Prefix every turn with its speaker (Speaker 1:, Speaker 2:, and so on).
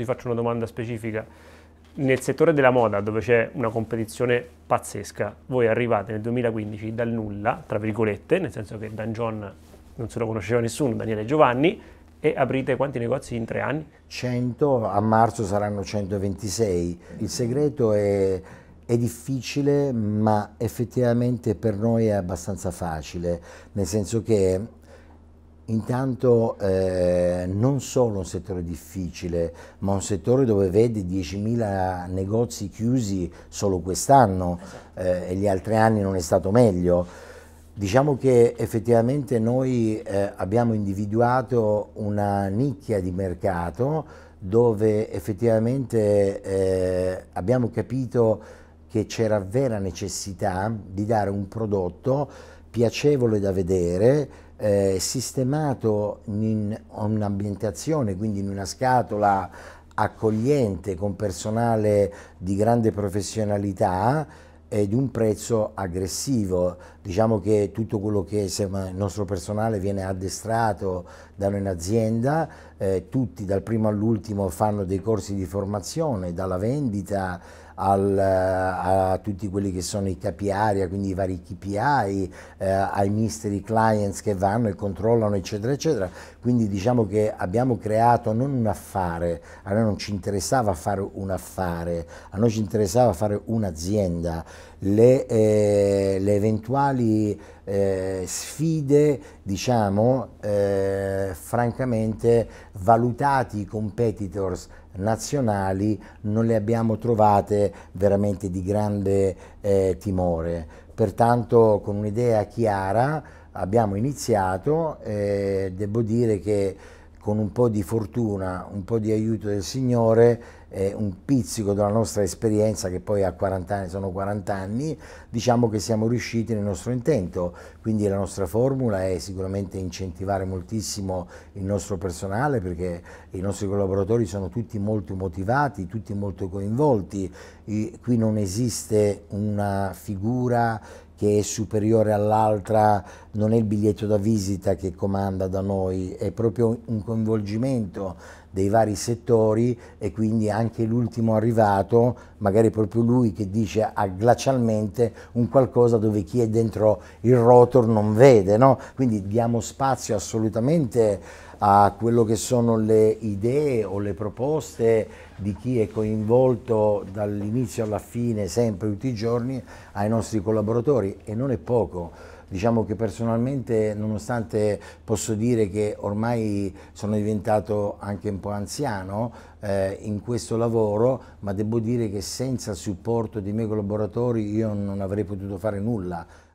Speaker 1: ti faccio una domanda specifica. Nel settore della moda, dove c'è una competizione pazzesca, voi arrivate nel 2015 dal nulla, tra virgolette, nel senso che Dan John non se lo conosceva nessuno, Daniele Giovanni, e aprite quanti negozi in tre anni?
Speaker 2: 100, a marzo saranno 126. Il segreto è, è, difficile, ma effettivamente per noi è abbastanza facile, nel senso che Intanto eh, non solo un settore difficile, ma un settore dove vede 10.000 negozi chiusi solo quest'anno esatto. eh, e gli altri anni non è stato meglio. Diciamo che effettivamente noi eh, abbiamo individuato una nicchia di mercato dove effettivamente eh, abbiamo capito che c'era vera necessità di dare un prodotto piacevole da vedere, eh, sistemato in un'ambientazione, quindi in una scatola accogliente con personale di grande professionalità ed un prezzo aggressivo. Diciamo che tutto quello che il nostro personale viene addestrato da noi in azienda, eh, tutti dal primo all'ultimo fanno dei corsi di formazione, dalla vendita al, eh, a tutti quelli che sono i capi aria, quindi i vari KPI, eh, ai mystery clients che vanno e controllano, eccetera, eccetera. Quindi diciamo che abbiamo creato non un affare, a noi non ci interessava fare un affare, a noi ci interessava fare un'azienda. Le, eh, le eventuali eh, sfide, diciamo, eh, francamente valutati i competitors nazionali non le abbiamo trovate veramente di grande eh, timore. Pertanto con un'idea chiara abbiamo iniziato e eh, devo dire che con un po' di fortuna, un po' di aiuto del Signore, eh, un pizzico della nostra esperienza, che poi a 40 anni, sono 40 anni, diciamo che siamo riusciti nel nostro intento. Quindi la nostra formula è sicuramente incentivare moltissimo il nostro personale, perché i nostri collaboratori sono tutti molto motivati, tutti molto coinvolti. E qui non esiste una figura che è superiore all'altra, non è il biglietto da visita che comanda da noi, è proprio un coinvolgimento dei vari settori e quindi anche l'ultimo arrivato, magari proprio lui che dice ah, glacialmente un qualcosa dove chi è dentro il rotor non vede, no? quindi diamo spazio assolutamente a quello che sono le idee o le proposte di chi è coinvolto dall'inizio alla fine, sempre tutti i giorni, ai nostri collaboratori e non è poco. Diciamo che personalmente, nonostante posso dire che ormai sono diventato anche un po' anziano eh, in questo lavoro, ma devo dire che senza il supporto dei miei collaboratori io non avrei potuto fare nulla.